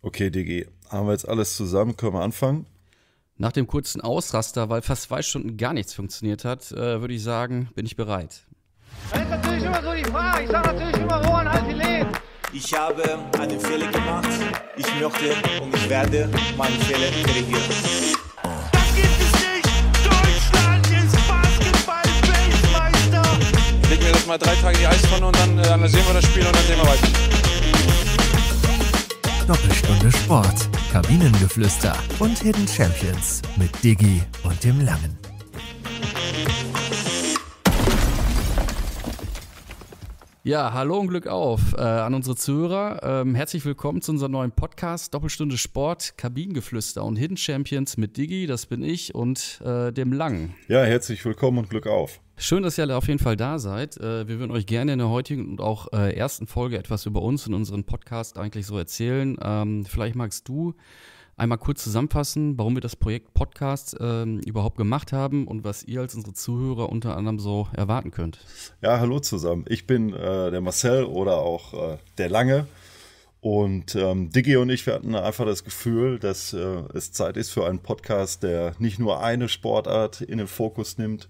Okay, Digi, haben wir jetzt alles zusammen? Können wir anfangen? Nach dem kurzen Ausraster, weil fast zwei Stunden gar nichts funktioniert hat, äh, würde ich sagen, bin ich bereit. Das ist natürlich immer so die Frage. Ich sage natürlich immer, woran halt die Leben. Ich habe einen Fehler gemacht. Ich möchte und ich werde meinen Fehler korrigieren. Das gibt es nicht. Deutschland ist Basketball-Weltmeister. Legen wir das mal drei Tage in die Eistonne und dann äh, analysieren wir das Spiel und dann sehen wir weiter. Doppelstunde Sport, Kabinengeflüster und Hidden Champions mit Diggi und dem Langen. Ja, hallo und Glück auf äh, an unsere Zuhörer. Ähm, herzlich willkommen zu unserem neuen Podcast Doppelstunde Sport, Kabinengeflüster und Hidden Champions mit Diggi, das bin ich und äh, dem Langen. Ja, herzlich willkommen und Glück auf. Schön, dass ihr alle auf jeden Fall da seid. Äh, wir würden euch gerne in der heutigen und auch äh, ersten Folge etwas über uns und unseren Podcast eigentlich so erzählen. Ähm, vielleicht magst du einmal kurz zusammenfassen, warum wir das Projekt Podcast ähm, überhaupt gemacht haben und was ihr als unsere Zuhörer unter anderem so erwarten könnt. Ja, hallo zusammen. Ich bin äh, der Marcel oder auch der Lange. Und ähm, Diggi und ich, wir hatten einfach das Gefühl, dass äh, es Zeit ist für einen Podcast, der nicht nur eine Sportart in den Fokus nimmt,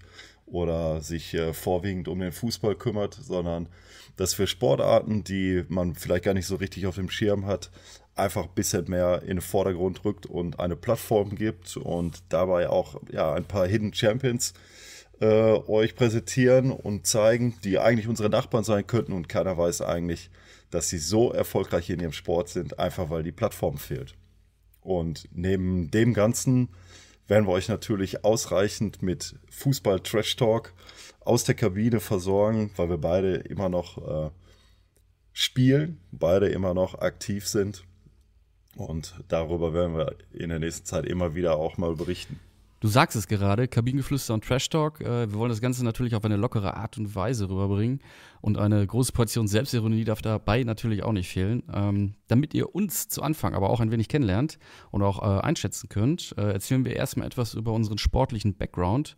oder sich äh, vorwiegend um den Fußball kümmert, sondern dass für Sportarten, die man vielleicht gar nicht so richtig auf dem Schirm hat, einfach ein bisschen mehr in den Vordergrund rückt und eine Plattform gibt und dabei auch ja, ein paar Hidden Champions äh, euch präsentieren und zeigen, die eigentlich unsere Nachbarn sein könnten und keiner weiß eigentlich, dass sie so erfolgreich in ihrem Sport sind, einfach weil die Plattform fehlt. Und neben dem Ganzen werden wir euch natürlich ausreichend mit Fußball-Trash-Talk aus der Kabine versorgen, weil wir beide immer noch äh, spielen, beide immer noch aktiv sind. Und darüber werden wir in der nächsten Zeit immer wieder auch mal berichten. Du sagst es gerade, Kabinengeflüster und Trash Talk. Äh, wir wollen das Ganze natürlich auf eine lockere Art und Weise rüberbringen. Und eine große Portion Selbstironie darf dabei natürlich auch nicht fehlen. Ähm, damit ihr uns zu Anfang aber auch ein wenig kennenlernt und auch äh, einschätzen könnt, äh, erzählen wir erstmal etwas über unseren sportlichen Background.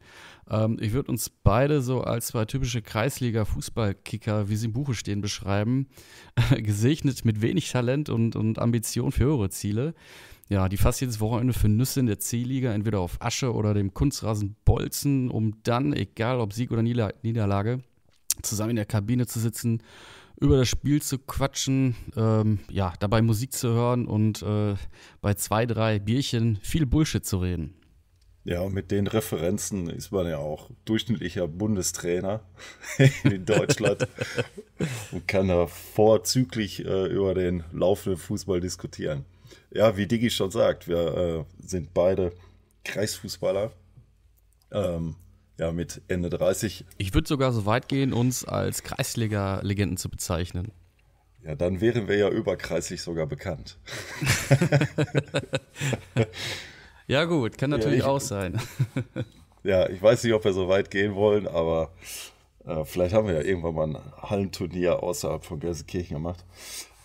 Ähm, ich würde uns beide so als zwei typische Kreisliga-Fußballkicker, wie sie im Buche stehen, beschreiben. gesegnet mit wenig Talent und, und Ambition für höhere Ziele. Ja, die fast jedes Wochenende für Nüsse in der C-Liga, entweder auf Asche oder dem Kunstrasen bolzen, um dann, egal ob Sieg oder Nieder Niederlage, zusammen in der Kabine zu sitzen, über das Spiel zu quatschen, ähm, ja, dabei Musik zu hören und äh, bei zwei, drei Bierchen viel Bullshit zu reden. Ja, und mit den Referenzen ist man ja auch durchschnittlicher Bundestrainer in Deutschland und kann da vorzüglich äh, über den laufenden Fußball diskutieren ja, wie Diggi schon sagt, wir äh, sind beide Kreisfußballer. Ähm, ja, mit Ende 30. Ich würde sogar so weit gehen, uns als Kreisliga-Legenden zu bezeichnen. Ja, dann wären wir ja überkreislich sogar bekannt. ja, gut, kann natürlich ja, ich, auch sein. ja, ich weiß nicht, ob wir so weit gehen wollen, aber äh, vielleicht haben wir ja irgendwann mal ein Hallenturnier außerhalb von Gelsenkirchen gemacht.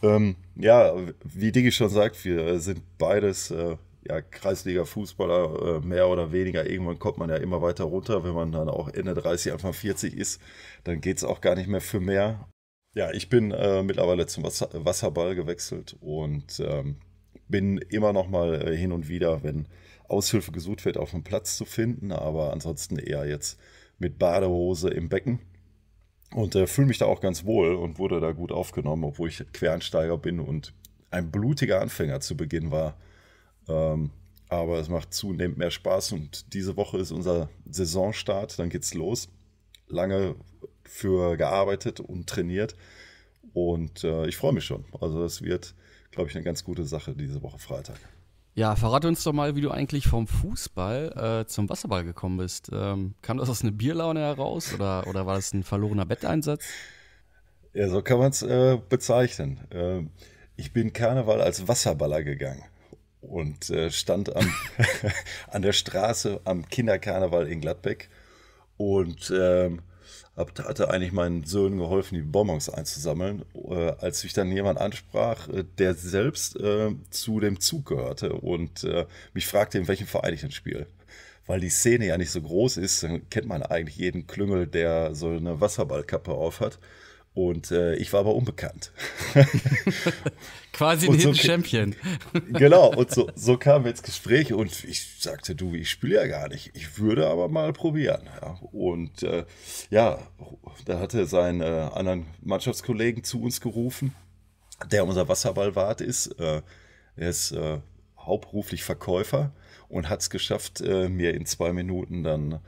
Ähm, ja, wie Digi schon sagt, wir sind beides äh, ja, Kreisliga-Fußballer, äh, mehr oder weniger. Irgendwann kommt man ja immer weiter runter. Wenn man dann auch Ende 30, Anfang 40 ist, dann geht es auch gar nicht mehr für mehr. Ja, ich bin äh, mittlerweile zum Wasser Wasserball gewechselt und ähm, bin immer noch mal äh, hin und wieder, wenn Aushilfe gesucht wird, auf dem Platz zu finden, aber ansonsten eher jetzt mit Badehose im Becken. Und äh, fühle mich da auch ganz wohl und wurde da gut aufgenommen, obwohl ich Quereinsteiger bin und ein blutiger Anfänger zu Beginn war. Ähm, aber es macht zunehmend mehr Spaß und diese Woche ist unser Saisonstart, dann geht's los. Lange für gearbeitet und trainiert und äh, ich freue mich schon. Also das wird, glaube ich, eine ganz gute Sache diese Woche Freitag. Ja, verrate uns doch mal, wie du eigentlich vom Fußball äh, zum Wasserball gekommen bist. Ähm, kam das aus einer Bierlaune heraus oder, oder war das ein verlorener Betteinsatz? Ja, so kann man es äh, bezeichnen. Ähm, ich bin Karneval als Wasserballer gegangen und äh, stand am, an der Straße am Kinderkarneval in Gladbeck und ähm, hab, hatte eigentlich meinen Söhnen geholfen, die Bonbons einzusammeln, äh, als sich dann jemand ansprach, äh, der selbst äh, zu dem Zug gehörte und äh, mich fragte, in welchem Verein ich denn spiele. Weil die Szene ja nicht so groß ist, dann kennt man eigentlich jeden Klüngel, der so eine Wasserballkappe auf hat. Und äh, ich war aber unbekannt. Quasi ein so, Champion. genau, und so, so kamen wir ins Gespräch und ich sagte, du, ich spiele ja gar nicht. Ich würde aber mal probieren. Ja, und äh, ja, da hatte sein äh, anderen Mannschaftskollegen zu uns gerufen, der unser Wasserballwart ist. Äh, er ist äh, hauptberuflich Verkäufer und hat es geschafft, äh, mir in zwei Minuten dann äh,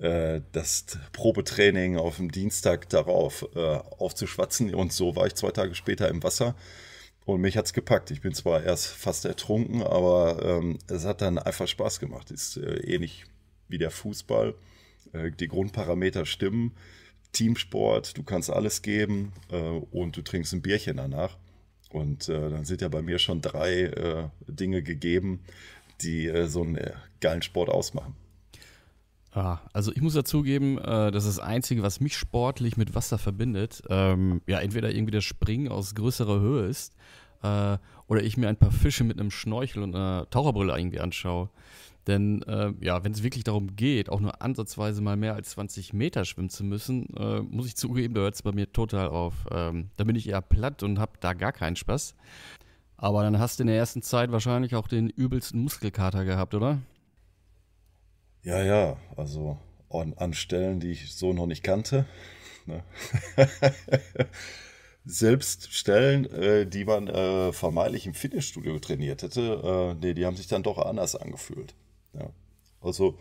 äh, das Probetraining auf dem Dienstag darauf äh, aufzuschwatzen. Und so war ich zwei Tage später im Wasser. Und mich hat es gepackt. Ich bin zwar erst fast ertrunken, aber ähm, es hat dann einfach Spaß gemacht. Ist äh, ähnlich wie der Fußball. Äh, die Grundparameter stimmen. Teamsport, du kannst alles geben äh, und du trinkst ein Bierchen danach. Und äh, dann sind ja bei mir schon drei Dinge gegeben, die so einen geilen Sport ausmachen. Ah, also ich muss dazugeben, äh, das ist das Einzige, was mich sportlich mit Wasser verbindet. Ähm, ja, entweder irgendwie das Springen aus größerer Höhe ist äh, oder ich mir ein paar Fische mit einem Schnorchel und einer Taucherbrille irgendwie anschaue. Denn äh, ja, wenn es wirklich darum geht, auch nur ansatzweise mal mehr als 20 Meter schwimmen zu müssen, äh, muss ich zugeben, da hört es bei mir total auf. Ähm, da bin ich eher platt und habe da gar keinen Spaß. Aber dann hast du in der ersten Zeit wahrscheinlich auch den übelsten Muskelkater gehabt, oder? Ja, ja, also an, an Stellen, die ich so noch nicht kannte. Ne? Selbst Stellen, äh, die man äh, vermeintlich im Fitnessstudio trainiert hätte, äh, nee, die haben sich dann doch anders angefühlt. Ja. Also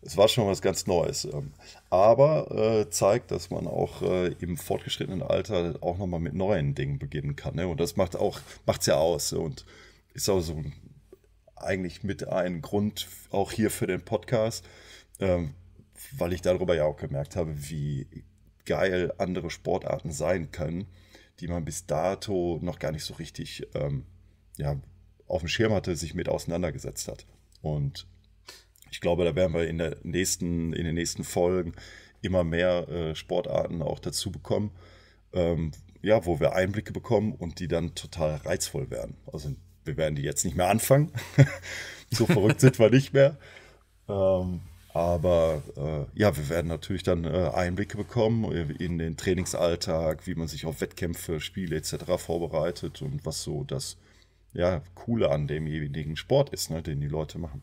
es war schon was ganz Neues. Ähm, aber äh, zeigt, dass man auch äh, im fortgeschrittenen Alter auch nochmal mit neuen Dingen beginnen kann. Ne? Und das macht es ja aus. Ne? Und ist auch so ein eigentlich mit ein Grund auch hier für den Podcast, ähm, weil ich darüber ja auch gemerkt habe, wie geil andere Sportarten sein können, die man bis dato noch gar nicht so richtig ähm, ja, auf dem Schirm hatte, sich mit auseinandergesetzt hat. Und ich glaube, da werden wir in, der nächsten, in den nächsten Folgen immer mehr äh, Sportarten auch dazu bekommen, ähm, ja, wo wir Einblicke bekommen und die dann total reizvoll werden. Also wir werden die jetzt nicht mehr anfangen. so verrückt sind wir nicht mehr. Ähm, aber äh, ja, wir werden natürlich dann äh, Einblicke bekommen in den Trainingsalltag, wie man sich auf Wettkämpfe, Spiele etc. vorbereitet und was so das ja, Coole an demjenigen Sport ist, ne, den die Leute machen.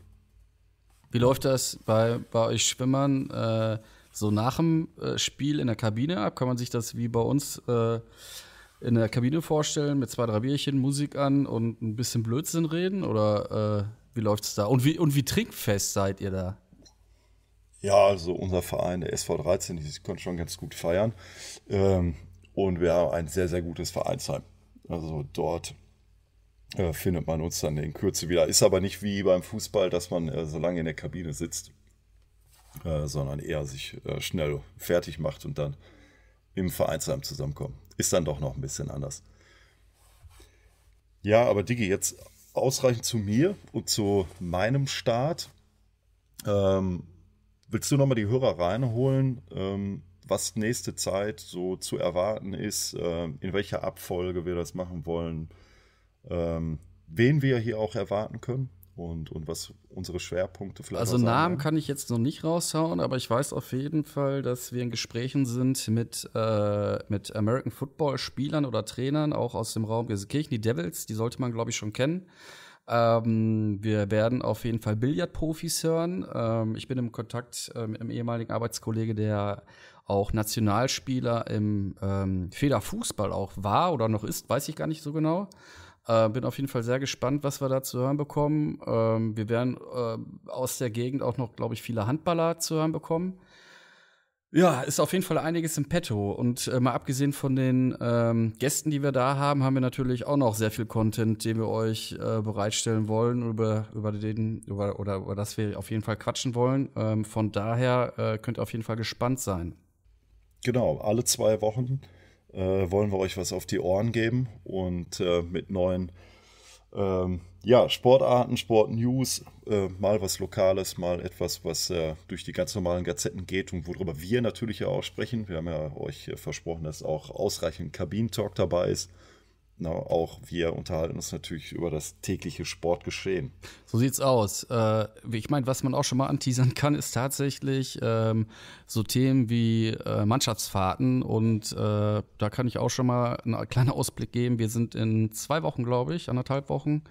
Wie läuft das bei, bei euch Schwimmern äh, so nach dem äh, Spiel in der Kabine ab? Kann man sich das wie bei uns äh, in der Kabine vorstellen mit zwei, drei Bierchen, Musik an und ein bisschen Blödsinn reden? Oder äh, wie läuft es da? Und wie, und wie trinkfest seid ihr da? Ja, also unser Verein, der SV13, die können schon ganz gut feiern. Ähm, und wir haben ein sehr, sehr gutes Vereinsheim. Also dort äh, findet man uns dann in Kürze wieder. Ist aber nicht wie beim Fußball, dass man äh, so lange in der Kabine sitzt, äh, sondern eher sich äh, schnell fertig macht und dann im Vereinsheim zusammenkommt ist dann doch noch ein bisschen anders. Ja, aber Digi, jetzt ausreichend zu mir und zu meinem Start. Ähm, willst du nochmal die Hörer reinholen, ähm, was nächste Zeit so zu erwarten ist, äh, in welcher Abfolge wir das machen wollen, ähm, wen wir hier auch erwarten können? und, und was unsere Schwerpunkte vielleicht Also Namen kann ich jetzt noch nicht raushauen, aber ich weiß auf jeden Fall, dass wir in Gesprächen sind mit, äh, mit American Football Spielern oder Trainern, auch aus dem Raum Kirchen, die Devils, die sollte man glaube ich schon kennen. Ähm, wir werden auf jeden Fall Billardprofis hören. Ähm, ich bin im Kontakt äh, mit einem ehemaligen Arbeitskollege, der auch Nationalspieler im ähm, Federfußball auch war oder noch ist, weiß ich gar nicht so genau. Äh, bin auf jeden Fall sehr gespannt, was wir da zu hören bekommen. Ähm, wir werden äh, aus der Gegend auch noch, glaube ich, viele Handballer zu hören bekommen. Ja, ist auf jeden Fall einiges im Petto. Und äh, mal abgesehen von den ähm, Gästen, die wir da haben, haben wir natürlich auch noch sehr viel Content, den wir euch äh, bereitstellen wollen, über, über den, über, oder über das wir auf jeden Fall quatschen wollen. Ähm, von daher äh, könnt ihr auf jeden Fall gespannt sein. Genau, alle zwei Wochen äh, wollen wir euch was auf die Ohren geben und äh, mit neuen ähm, ja, Sportarten, Sportnews, äh, mal was Lokales, mal etwas, was äh, durch die ganz normalen Gazetten geht und worüber wir natürlich auch sprechen. Wir haben ja euch äh, versprochen, dass auch ausreichend Kabinentalk dabei ist na, auch wir unterhalten uns natürlich über das tägliche Sportgeschehen. So sieht's aus. Äh, ich meine, was man auch schon mal anteasern kann, ist tatsächlich ähm, so Themen wie äh, Mannschaftsfahrten. Und äh, da kann ich auch schon mal einen kleinen Ausblick geben. Wir sind in zwei Wochen, glaube ich, anderthalb Wochen,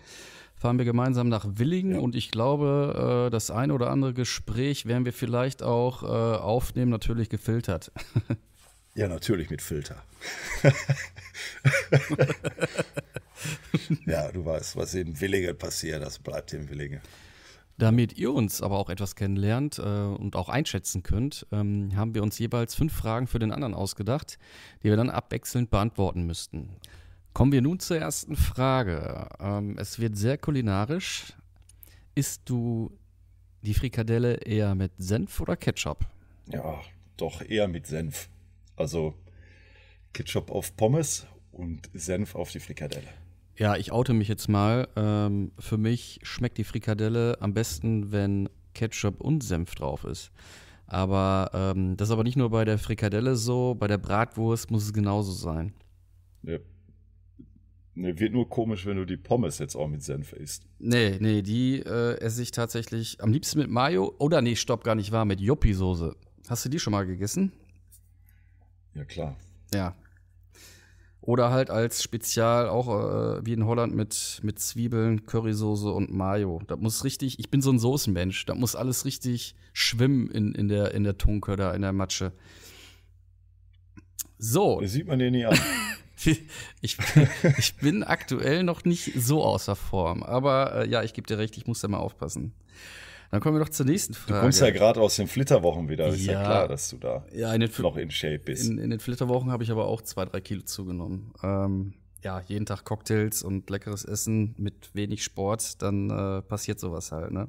fahren wir gemeinsam nach Willingen. Ja. Und ich glaube, äh, das eine oder andere Gespräch werden wir vielleicht auch äh, aufnehmen, natürlich gefiltert. Ja, natürlich mit Filter. ja, du weißt, was im Willingen passiert, das bleibt im Willingen. Damit ihr uns aber auch etwas kennenlernt äh, und auch einschätzen könnt, ähm, haben wir uns jeweils fünf Fragen für den anderen ausgedacht, die wir dann abwechselnd beantworten müssten. Kommen wir nun zur ersten Frage. Ähm, es wird sehr kulinarisch. Isst du die Frikadelle eher mit Senf oder Ketchup? Ja, doch eher mit Senf. Also Ketchup auf Pommes und Senf auf die Frikadelle. Ja, ich oute mich jetzt mal. Ähm, für mich schmeckt die Frikadelle am besten, wenn Ketchup und Senf drauf ist. Aber ähm, das ist aber nicht nur bei der Frikadelle so, bei der Bratwurst muss es genauso sein. Ja. Nee, wird nur komisch, wenn du die Pommes jetzt auch mit Senf isst. Nee, nee, die äh, esse ich tatsächlich am liebsten mit Mayo. Oder nee, stopp, gar nicht wahr, mit juppie soße Hast du die schon mal gegessen? Ja, klar. Ja. Oder halt als Spezial, auch äh, wie in Holland mit, mit Zwiebeln, Currysoße und Mayo. Das muss richtig, ich bin so ein Soßenmensch, da muss alles richtig schwimmen in, in der, in der Tunke oder in der Matsche. So. Das sieht man dir nie an. ich, ich bin aktuell noch nicht so außer Form, aber äh, ja, ich gebe dir recht, ich muss da mal aufpassen. Dann kommen wir doch zur nächsten Frage. Du kommst ja gerade aus den Flitterwochen wieder. Ist ja, ja klar, dass du da ja, in noch in Shape bist. In, in den Flitterwochen habe ich aber auch zwei, drei Kilo zugenommen. Ähm, ja, jeden Tag Cocktails und leckeres Essen mit wenig Sport, dann äh, passiert sowas halt, ne?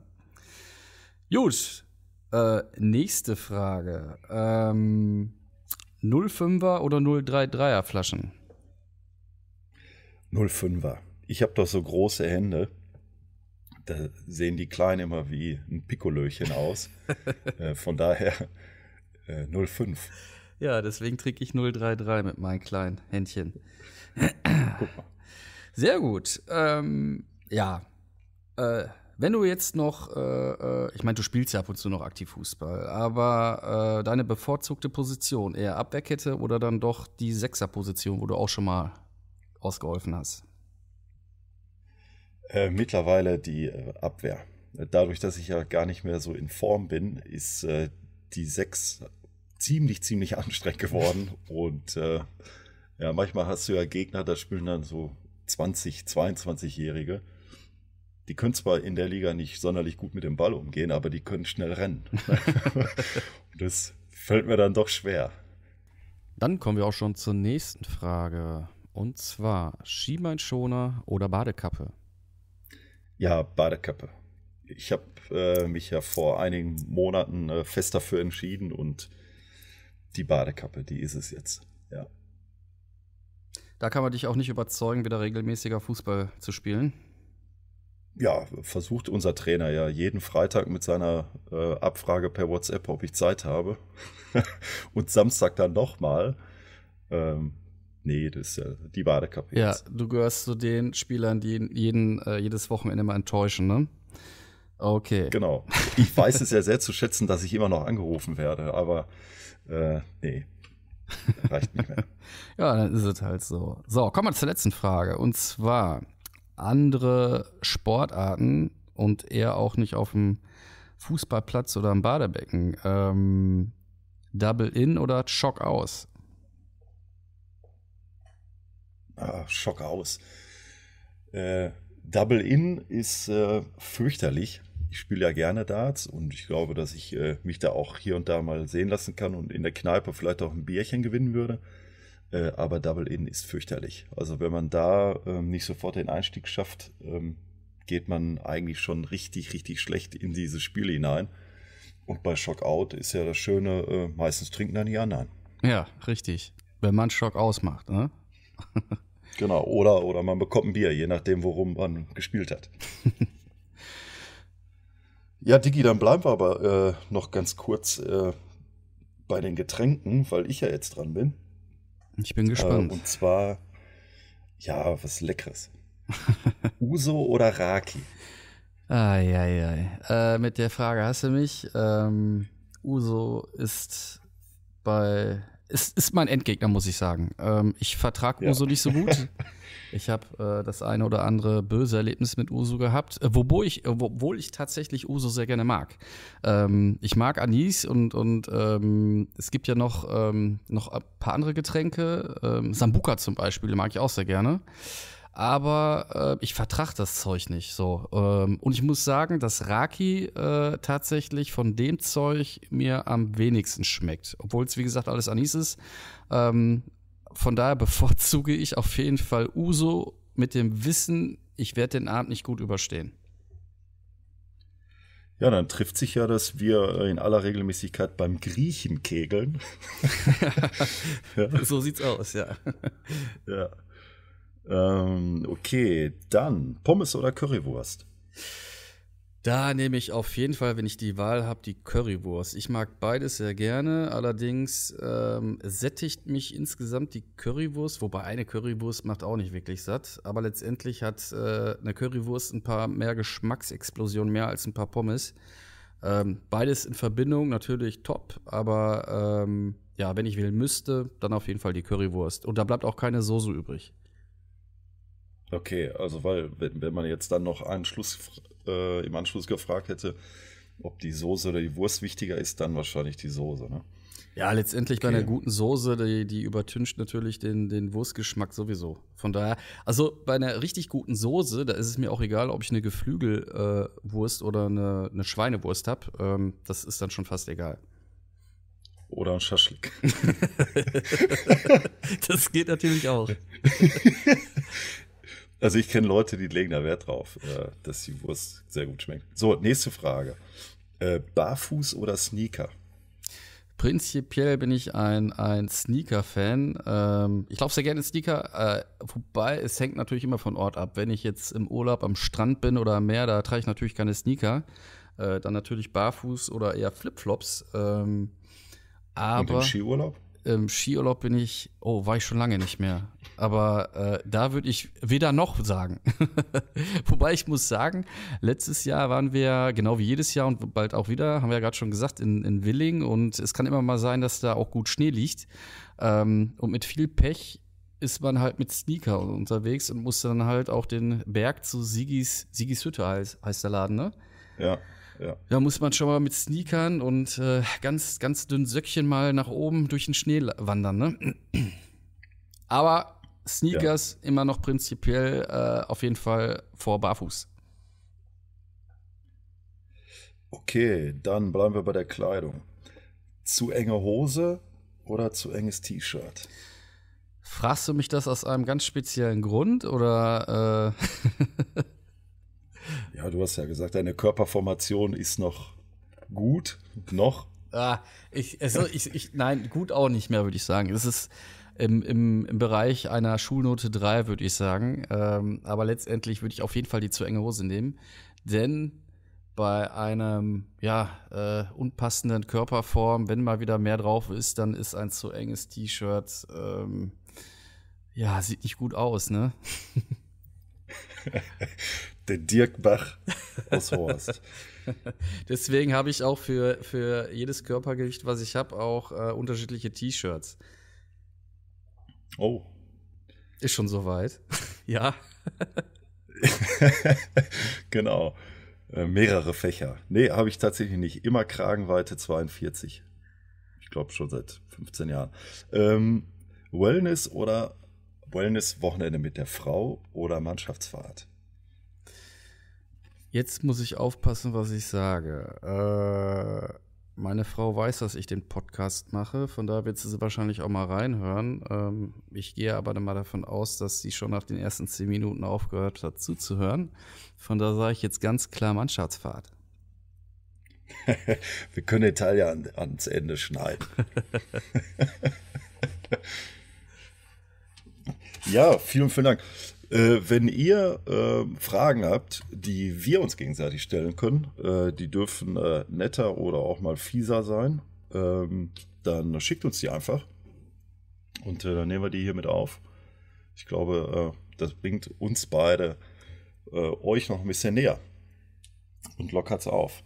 Gut. Äh, nächste Frage. Ähm, 05er oder 033er Flaschen? 05er. Ich habe doch so große Hände da sehen die Kleinen immer wie ein Pikolöchen aus. äh, von daher äh, 05. Ja, deswegen trinke ich 033 mit meinen kleinen Händchen. Guck mal. Sehr gut. Ähm, ja. Äh, wenn du jetzt noch, äh, äh, ich meine, du spielst ja ab und zu noch aktiv Fußball, aber äh, deine bevorzugte Position, eher Abwehrkette oder dann doch die Sechserposition, wo du auch schon mal ausgeholfen hast? Äh, mittlerweile die äh, Abwehr. Dadurch, dass ich ja gar nicht mehr so in Form bin, ist äh, die 6 ziemlich, ziemlich anstrengend geworden. Und äh, ja, manchmal hast du ja Gegner, da spielen dann so 20, 22-Jährige. Die können zwar in der Liga nicht sonderlich gut mit dem Ball umgehen, aber die können schnell rennen. das fällt mir dann doch schwer. Dann kommen wir auch schon zur nächsten Frage. Und zwar Schienbeinschoner oder Badekappe? Ja, Badekappe. Ich habe äh, mich ja vor einigen Monaten äh, fest dafür entschieden und die Badekappe, die ist es jetzt. Ja. Da kann man dich auch nicht überzeugen, wieder regelmäßiger Fußball zu spielen. Ja, versucht unser Trainer ja jeden Freitag mit seiner äh, Abfrage per WhatsApp, ob ich Zeit habe. und Samstag dann nochmal. Ähm, nee, das, äh, die war der Kapitel. Ja, du gehörst zu den Spielern, die jeden, äh, jedes Wochenende mal enttäuschen, ne? Okay. Genau. Ich weiß es ja sehr zu schätzen, dass ich immer noch angerufen werde, aber äh, nee, reicht nicht mehr. ja, dann ist es halt so. So, kommen wir zur letzten Frage. Und zwar andere Sportarten und eher auch nicht auf dem Fußballplatz oder am Badebecken. Ähm, Double in oder Chock aus? ah, Schock aus. Äh, Double In ist äh, fürchterlich. Ich spiele ja gerne Darts und ich glaube, dass ich äh, mich da auch hier und da mal sehen lassen kann und in der Kneipe vielleicht auch ein Bierchen gewinnen würde. Äh, aber Double In ist fürchterlich. Also wenn man da ähm, nicht sofort den Einstieg schafft, ähm, geht man eigentlich schon richtig, richtig schlecht in dieses Spiel hinein. Und bei Out ist ja das Schöne, äh, meistens trinken dann die anderen. Ja, richtig. Wenn man Schock ausmacht, ne? Genau, oder, oder man bekommt ein Bier, je nachdem, worum man gespielt hat. ja, Diggi, dann bleiben wir aber äh, noch ganz kurz äh, bei den Getränken, weil ich ja jetzt dran bin. Ich bin äh, gespannt. Äh, und zwar, ja, was Leckeres. Uso oder Raki? Eieiei. Äh, mit der Frage hast du mich. Ähm, Uso ist bei es ist mein Endgegner, muss ich sagen. Ähm, ich vertrag ja. Uso nicht so gut. Ich habe äh, das eine oder andere böse Erlebnis mit Uso gehabt, äh, wobei ich, äh, obwohl ich tatsächlich Uso sehr gerne mag. Ähm, ich mag Anis und, und ähm, es gibt ja noch, ähm, noch ein paar andere Getränke. Ähm, Sambuka zum Beispiel mag ich auch sehr gerne aber äh, ich vertrage das Zeug nicht so. Ähm, und ich muss sagen, dass Raki äh, tatsächlich von dem Zeug mir am wenigsten schmeckt. Obwohl es, wie gesagt, alles Anis ist. Ähm, von daher bevorzuge ich auf jeden Fall Uso mit dem Wissen, ich werde den Abend nicht gut überstehen. Ja, dann trifft sich ja, dass wir äh, in aller Regelmäßigkeit beim Griechen kegeln. ja. So sieht's aus, ja. Ja. Ähm, okay, dann Pommes oder Currywurst? Da nehme ich auf jeden Fall, wenn ich die Wahl habe, die Currywurst. Ich mag beides sehr gerne, allerdings ähm, sättigt mich insgesamt die Currywurst, wobei eine Currywurst macht auch nicht wirklich satt, aber letztendlich hat äh, eine Currywurst ein paar mehr Geschmacksexplosionen mehr als ein paar Pommes. Ähm, beides in Verbindung natürlich top, aber ähm, ja, wenn ich wählen müsste, dann auf jeden Fall die Currywurst. Und da bleibt auch keine Soße übrig. Okay, also weil, wenn, wenn man jetzt dann noch Schluss, äh, im Anschluss gefragt hätte, ob die Soße oder die Wurst wichtiger ist, dann wahrscheinlich die Soße, ne? Ja, letztendlich okay. bei einer guten Soße, die, die übertüncht natürlich den, den Wurstgeschmack sowieso. Von daher, also bei einer richtig guten Soße, da ist es mir auch egal, ob ich eine Geflügelwurst äh, oder eine, eine Schweinewurst habe. Ähm, das ist dann schon fast egal. Oder ein Schaschlik. das geht natürlich auch. Also ich kenne Leute, die legen da Wert drauf, äh, dass die Wurst sehr gut schmeckt. So, nächste Frage. Äh, barfuß oder Sneaker? Prinzipiell bin ich ein, ein Sneaker-Fan. Ähm, ich laufe sehr gerne Sneaker, äh, wobei es hängt natürlich immer von Ort ab. Wenn ich jetzt im Urlaub am Strand bin oder am Meer, da trage ich natürlich keine Sneaker. Äh, dann natürlich barfuß oder eher Flipflops. Ähm, aber Und im Skiurlaub? im Skiurlaub bin ich, oh, war ich schon lange nicht mehr. Aber äh, da würde ich weder noch sagen. Wobei ich muss sagen, letztes Jahr waren wir, genau wie jedes Jahr und bald auch wieder, haben wir ja gerade schon gesagt, in, in Willing. Und es kann immer mal sein, dass da auch gut Schnee liegt. Ähm, und mit viel Pech ist man halt mit Sneaker unterwegs und muss dann halt auch den Berg zu Sigis, Sigis Hütte heißt, heißt der Laden, ne? Ja. Ja. Da muss man schon mal mit Sneakern und äh, ganz, ganz dünnen Söckchen mal nach oben durch den Schnee wandern, ne? Aber Sneakers ja. immer noch prinzipiell äh, auf jeden Fall vor Barfuß. Okay, dann bleiben wir bei der Kleidung. Zu enge Hose oder zu enges T-Shirt? Fragst du mich das aus einem ganz speziellen Grund oder äh ja, du hast ja gesagt, deine Körperformation ist noch gut. Noch? Ah, ich, also ich, ich, nein, gut auch nicht mehr, würde ich sagen. Es ist im, im, im Bereich einer Schulnote 3, würde ich sagen. Ähm, aber letztendlich würde ich auf jeden Fall die zu enge Hose nehmen. Denn bei einem ja, äh, unpassenden Körperform, wenn mal wieder mehr drauf ist, dann ist ein zu enges T-Shirt, ähm, ja, sieht nicht gut aus, ne? Der Dirk Bach aus Horst. Deswegen habe ich auch für, für jedes Körpergewicht, was ich habe, auch äh, unterschiedliche T-Shirts. Oh. Ist schon soweit. ja. genau. Äh, mehrere Fächer. Nee, habe ich tatsächlich nicht. Immer Kragenweite 42. Ich glaube schon seit 15 Jahren. Ähm, Wellness oder Wellness-Wochenende mit der Frau oder Mannschaftsfahrt? Jetzt muss ich aufpassen, was ich sage. Äh, meine Frau weiß, dass ich den Podcast mache, von daher wird sie wahrscheinlich auch mal reinhören. Ähm, ich gehe aber dann mal davon aus, dass sie schon nach den ersten zehn Minuten aufgehört hat zuzuhören. Von daher sage ich jetzt ganz klar Mannschaftsfahrt. Wir können Italien ans Ende schneiden. Ja, vielen, vielen Dank. Äh, wenn ihr äh, Fragen habt, die wir uns gegenseitig stellen können, äh, die dürfen äh, netter oder auch mal fieser sein, ähm, dann schickt uns die einfach und äh, dann nehmen wir die hier mit auf. Ich glaube, äh, das bringt uns beide euch noch ein bisschen näher und es auf.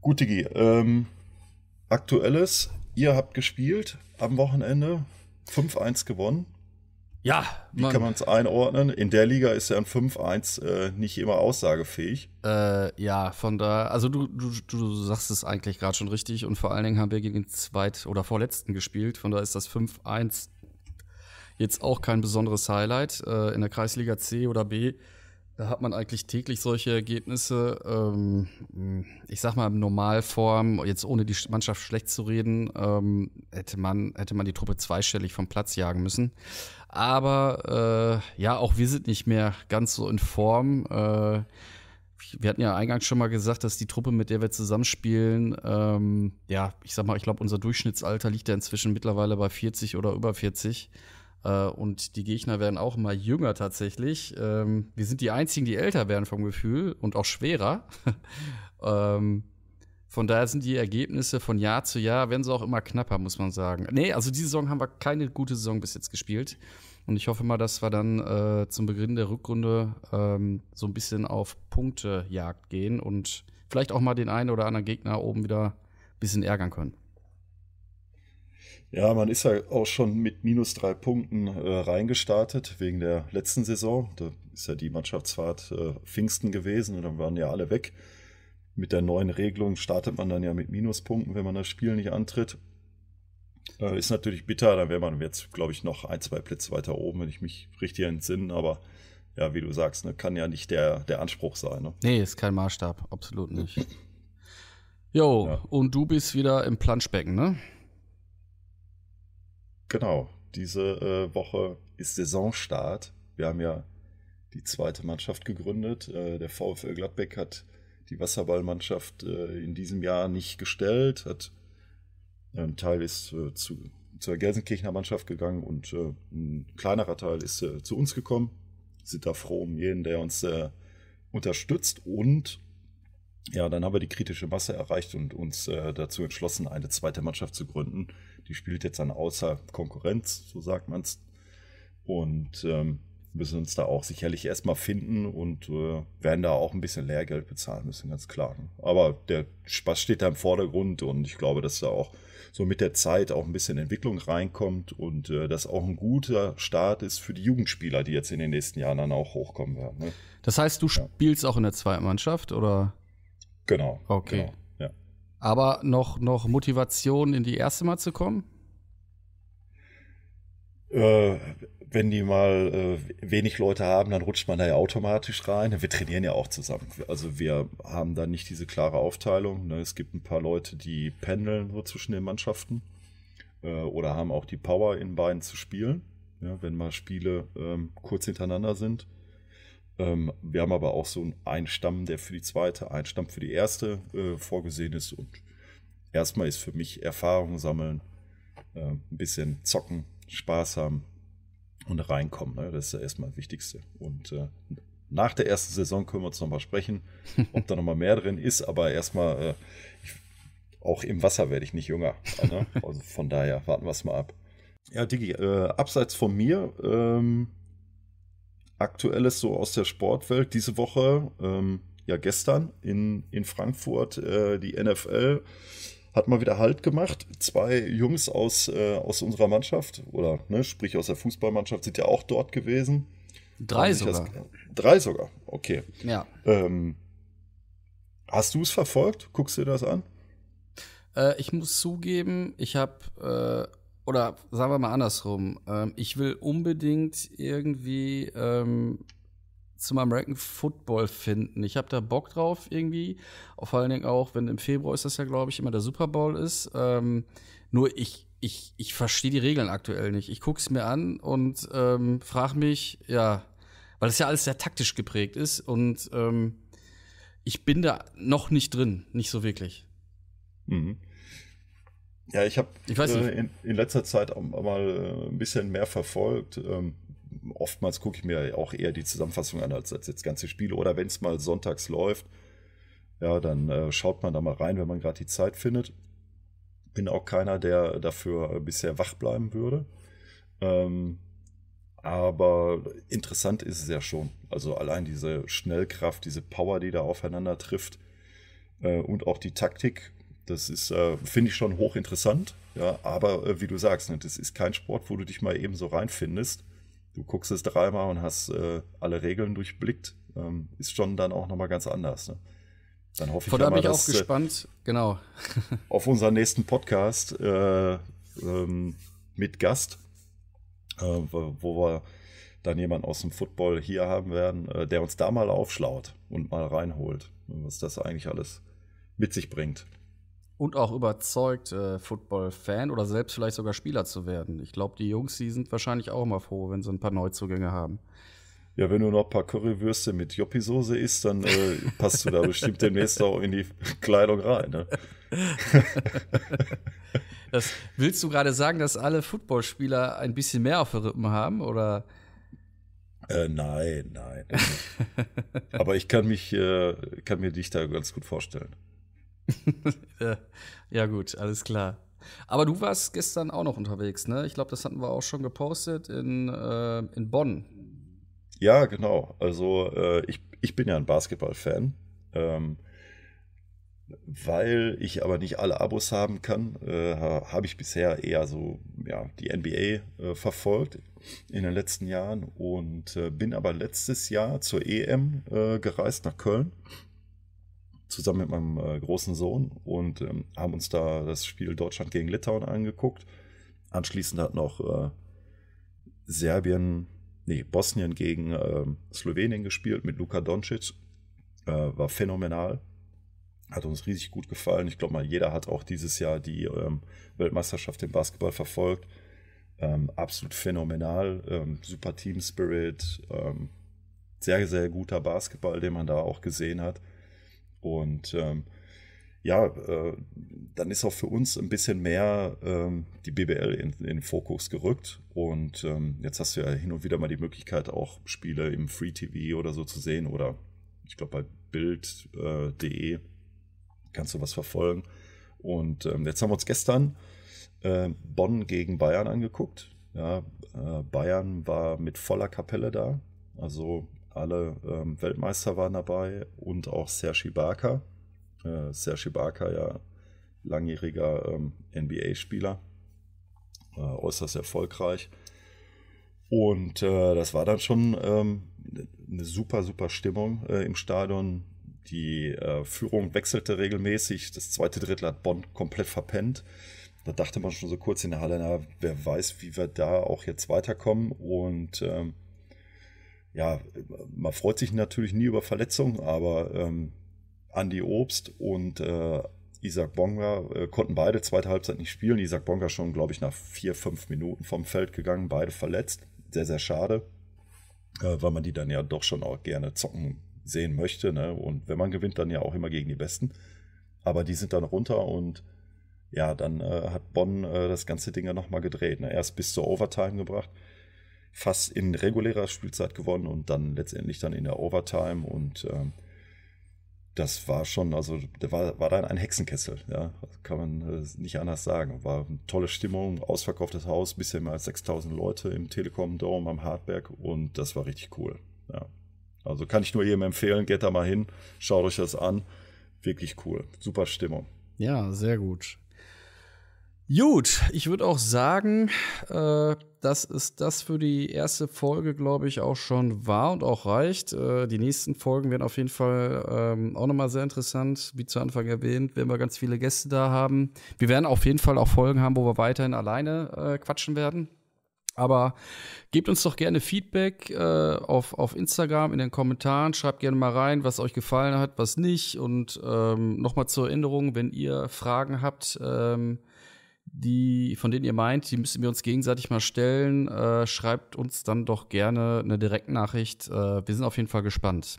Gut, Digi, ähm, aktuelles, ihr habt gespielt am Wochenende, 5-1 gewonnen. Ja. Wie man, kann man es einordnen? In der Liga ist ja ein 5-1 äh, nicht immer aussagefähig. Äh, ja, von da, also du, du, du sagst es eigentlich gerade schon richtig und vor allen Dingen haben wir gegen den Zweit- oder Vorletzten gespielt. Von da ist das 5-1 jetzt auch kein besonderes Highlight. Äh, in der Kreisliga C oder B da hat man eigentlich täglich solche Ergebnisse. Ähm, ich sag mal, im Normalform, jetzt ohne die Mannschaft schlecht zu reden, ähm, hätte, man, hätte man die Truppe zweistellig vom Platz jagen müssen. Aber äh, ja, auch wir sind nicht mehr ganz so in Form. Äh, wir hatten ja eingangs schon mal gesagt, dass die Truppe, mit der wir zusammenspielen, ähm, ja, ich sag mal, ich glaube, unser Durchschnittsalter liegt ja inzwischen mittlerweile bei 40 oder über 40. Äh, und die Gegner werden auch immer jünger tatsächlich. Ähm, wir sind die einzigen, die älter werden vom Gefühl und auch schwerer. ähm, von daher sind die Ergebnisse von Jahr zu Jahr, werden sie auch immer knapper, muss man sagen. Nee, also diese Saison haben wir keine gute Saison bis jetzt gespielt. Und ich hoffe mal, dass wir dann äh, zum Beginn der Rückrunde ähm, so ein bisschen auf Punktejagd gehen und vielleicht auch mal den einen oder anderen Gegner oben wieder ein bisschen ärgern können. Ja, man ist ja auch schon mit minus drei Punkten äh, reingestartet wegen der letzten Saison. Da ist ja die Mannschaftsfahrt äh, Pfingsten gewesen und dann waren ja alle weg. Mit der neuen Regelung startet man dann ja mit Minuspunkten, wenn man das Spiel nicht antritt. Äh, ist natürlich bitter, dann wäre man jetzt, glaube ich, noch ein, zwei Plätze weiter oben, wenn ich mich richtig entsinne. Aber ja, wie du sagst, ne, kann ja nicht der, der Anspruch sein. Ne? Nee, ist kein Maßstab, absolut nicht. Jo, ja. und du bist wieder im Planschbecken, ne? Genau, diese äh, Woche ist Saisonstart. Wir haben ja die zweite Mannschaft gegründet. Äh, der VfL Gladbeck hat die Wasserballmannschaft äh, in diesem Jahr nicht gestellt, hat äh, ein Teil ist äh, zu, zur Gelsenkirchener Mannschaft gegangen und äh, ein kleinerer Teil ist zu uns gekommen. Sind da froh um jeden, der uns unterstützt und ja, dann haben wir die kritische Masse erreicht und uns äh, dazu entschlossen, eine zweite Mannschaft zu gründen. Die spielt jetzt dann außer Konkurrenz, so sagt man es. Und ähm, müssen uns da auch sicherlich erstmal finden und äh, werden da auch ein bisschen Lehrgeld bezahlen müssen, ganz klar. Ne? Aber der Spaß steht da im Vordergrund und ich glaube, dass da auch so mit der Zeit auch ein bisschen Entwicklung reinkommt und äh, das auch ein guter Start ist für die Jugendspieler, die jetzt in den nächsten Jahren dann auch hochkommen werden. Ne? Das heißt, du ja. spielst auch in der zweiten Mannschaft oder? Genau. Okay. Genau, ja. Aber noch, noch Motivation, in die erste mal zu kommen? Äh, wenn die mal äh, wenig Leute haben, dann rutscht man da ja automatisch rein. Wir trainieren ja auch zusammen. Also wir haben da nicht diese klare Aufteilung. Ne? Es gibt ein paar Leute, die pendeln so zwischen den Mannschaften äh, oder haben auch die Power in beiden zu spielen. Ja, wenn mal Spiele ähm, kurz hintereinander sind. Ähm, wir haben aber auch so einen Stamm, der für die zweite, einen Stamm für die erste äh, vorgesehen ist. Und erstmal ist für mich Erfahrung sammeln, äh, ein bisschen zocken, Spaß haben und reinkommen. Ne? Das ist ja erstmal das Wichtigste. Und äh, nach der ersten Saison können wir uns nochmal sprechen, ob da nochmal mehr drin ist. Aber erstmal, äh, ich, auch im Wasser werde ich nicht jünger. Ne? Also von daher warten wir es mal ab. Ja, Digi, äh, abseits von mir ähm, Aktuelles so aus der Sportwelt. Diese Woche, ähm, ja gestern in, in Frankfurt, äh, die NFL hat mal wieder Halt gemacht. Zwei Jungs aus, äh, aus unserer Mannschaft, oder ne, sprich aus der Fußballmannschaft, sind ja auch dort gewesen. Drei sogar. Das, drei sogar, okay. Ja. Ähm, hast du es verfolgt? Guckst du dir das an? Äh, ich muss zugeben, ich habe äh, oder sagen wir mal andersrum, ähm, ich will unbedingt irgendwie ähm, zum American Football finden. Ich habe da Bock drauf irgendwie. Vor allen Dingen auch, wenn im Februar ist das ja, glaube ich, immer der Super Bowl ist. Ähm, nur ich, ich, ich verstehe die Regeln aktuell nicht. Ich gucke es mir an und ähm, frage mich, ja, weil es ja alles sehr taktisch geprägt ist und ähm, ich bin da noch nicht drin, nicht so wirklich. Mhm. Ja, ich habe äh, in, in, letzter Zeit auch mal äh, ein bisschen mehr verfolgt. Ähm, oftmals gucke ich mir auch eher die Zusammenfassung an als, als jetzt ganze Spiele. Oder wenn es mal sonntags läuft, ja, dann äh, schaut man da mal rein, wenn man gerade die Zeit findet. Bin auch keiner, der dafür bisher wach bleiben würde. Ähm, aber interessant ist es ja schon. Also allein diese Schnellkraft, diese Power, die da aufeinander trifft äh, und auch die Taktik das ist, äh, finde ich schon hochinteressant. Ja, aber äh, wie du sagst, ne, das ist kein Sport, wo du dich mal eben so reinfindest. Du guckst es dreimal und hast äh, alle Regeln durchblickt. Ähm, ist schon dann auch nochmal ganz anders. Ne? Dann hoffe Von ich, da bin ich auch äh, gespannt, genau. auf unseren nächsten Podcast äh, ähm, mit Gast, äh, wo wir dann jemanden aus dem Football hier haben werden, der uns da mal aufschlaut und mal reinholt, was das eigentlich alles mit sich bringt und auch überzeugt, äh, Football-Fan oder selbst vielleicht sogar Spieler zu werden. Ich glaube, die Jungs, die sind wahrscheinlich auch immer froh, wenn sie ein paar Neuzugänge haben. Ja, wenn du noch ein paar Currywürste mit Joppi-Soße isst, dann äh, passt du da bestimmt demnächst auch in die Kleidung rein. Ne? das, willst du gerade sagen, dass alle Footballspieler ein bisschen mehr auf den Rippen haben? Oder? Äh, nein, nein. Aber ich kann, mich, äh, kann mir dich da ganz gut vorstellen. Äh, ja, gut, alles klar. Aber du warst gestern auch noch unterwegs, ne? Ich glaube, das hatten wir auch schon gepostet in, äh, in Bonn. Ja, genau. Also äh, ich, ich bin ja ein Basketball-Fan. Ähm, weil ich aber nicht alle Abos haben kann, äh, habe ich bisher eher so ja, die NBA äh, verfolgt in den letzten Jahren und äh, bin aber letztes Jahr zur EM äh, gereist nach Köln zusammen mit meinem äh, großen Sohn und ähm, haben uns da das Spiel Deutschland gegen Litauen angeguckt. Anschließend hat noch äh, Serbien, nee, Bosnien gegen äh, Slowenien gespielt mit Luka Doncic. Äh, war phänomenal. Hat uns riesig gut gefallen. Ich glaube mal, jeder hat auch dieses Jahr die ähm, Weltmeisterschaft im Basketball verfolgt. Ähm, absolut phänomenal. Ähm, super Team Spirit. Ähm, sehr, sehr guter Basketball, den man da auch gesehen hat und ähm, ja, äh, dann ist auch für uns ein bisschen mehr ähm, die BBL in, in, den Fokus gerückt. Und ähm, jetzt hast du ja hin und wieder mal die Möglichkeit, auch Spiele im Free TV oder so zu sehen. Oder ich glaube, bei Bild.de äh, e kannst du was verfolgen. Und ähm, jetzt haben wir uns gestern äh, Bonn gegen Bayern angeguckt. Ja, äh, Bayern war mit voller Kapelle da. Also alle ähm, Weltmeister waren dabei und auch Sergi Barker. Äh, Serge Barker, ja langjähriger ähm, NBA-Spieler, äh, äußerst erfolgreich. Und äh, das war dann schon ähm, eine super, super Stimmung äh, im Stadion. Die äh, Führung wechselte regelmäßig. Das zweite Drittel hat Bonn komplett verpennt. Da dachte man schon so kurz in der Halle, na, wer weiß, wie wir da auch jetzt weiterkommen. Und ähm, ja, man freut sich natürlich nie über Verletzungen, aber ähm, Andy Obst und äh, Isaac Bonga äh, konnten beide zweite Halbzeit nicht spielen. Isaac Bonga schon, glaube ich, nach vier, fünf Minuten vom Feld gegangen, beide verletzt. Sehr, sehr schade, äh, weil man die dann ja doch schon auch gerne zocken sehen möchte. Ne? Und wenn man gewinnt, dann ja auch immer gegen die Besten. Aber die sind dann runter und ja, dann äh, hat Bonn äh, das ganze Ding ja nochmal gedreht. Ne? Erst bis zur Overtime gebracht fast in regulärer Spielzeit gewonnen und dann letztendlich dann in der Overtime und ähm, das war schon, also da war, war dann ein Hexenkessel, ja, kann man äh, nicht anders sagen. War eine tolle Stimmung, ausverkauftes Haus, bisschen mehr als 6000 Leute im Telekom Dome am Hartberg und das war richtig cool, ja. Also kann ich nur jedem empfehlen, geht da mal hin, schaut euch das an, wirklich cool, super Stimmung. Ja, sehr gut. Gut, ich würde auch sagen, äh, dass es das für die erste Folge, glaube ich, auch schon war und auch reicht. Äh, die nächsten Folgen werden auf jeden Fall ähm, auch nochmal sehr interessant. Wie zu Anfang erwähnt, werden wir ganz viele Gäste da haben. Wir werden auf jeden Fall auch Folgen haben, wo wir weiterhin alleine äh, quatschen werden. Aber gebt uns doch gerne Feedback äh, auf, auf Instagram in den Kommentaren. Schreibt gerne mal rein, was euch gefallen hat, was nicht. Und ähm, nochmal zur Erinnerung, wenn ihr Fragen habt, ähm, die, von denen ihr meint, die müssen wir uns gegenseitig mal stellen, äh, schreibt uns dann doch gerne eine Direktnachricht. Äh, wir sind auf jeden Fall gespannt.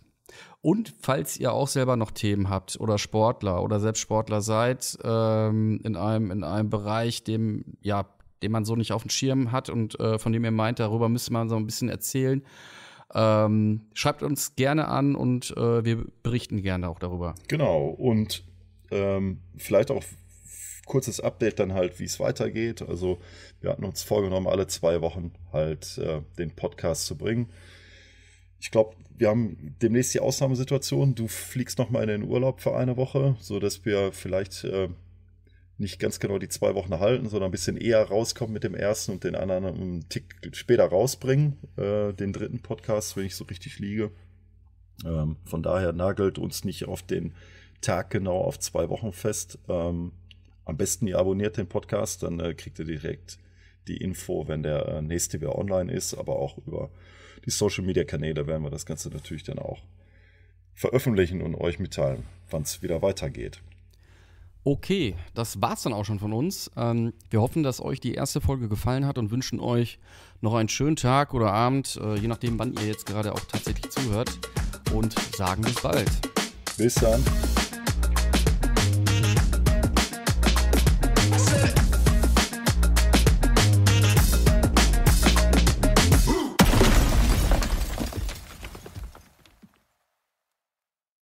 Und falls ihr auch selber noch Themen habt oder Sportler oder selbst Sportler seid, ähm, in, einem, in einem Bereich, dem, ja, den man so nicht auf dem Schirm hat und äh, von dem ihr meint, darüber müsste man so ein bisschen erzählen, ähm, schreibt uns gerne an und äh, wir berichten gerne auch darüber. Genau, und ähm, vielleicht auch kurzes Update dann halt, wie es weitergeht. Also wir hatten uns vorgenommen, alle zwei Wochen halt äh, den Podcast zu bringen. Ich glaube, wir haben demnächst die Ausnahmesituation. Du fliegst nochmal in den Urlaub für eine Woche, sodass wir vielleicht äh, nicht ganz genau die zwei Wochen halten, sondern ein bisschen eher rauskommen mit dem ersten und den anderen einen Tick später rausbringen. Äh, den dritten Podcast, wenn ich so richtig liege. Ähm, von daher nagelt uns nicht auf den Tag genau auf zwei Wochen fest. Ähm, am besten ihr abonniert den Podcast, dann äh, kriegt ihr direkt die Info, wenn der äh, nächste wieder online ist, aber auch über die Social Media Kanäle werden wir das Ganze natürlich dann auch veröffentlichen und euch mitteilen, wann es wieder weitergeht. Okay, das war's dann auch schon von uns. Ähm, wir hoffen, dass euch die erste Folge gefallen hat und wünschen euch noch einen schönen Tag oder Abend, äh, je nachdem, wann ihr jetzt gerade auch tatsächlich zuhört. Und sagen bis bald. Bis dann.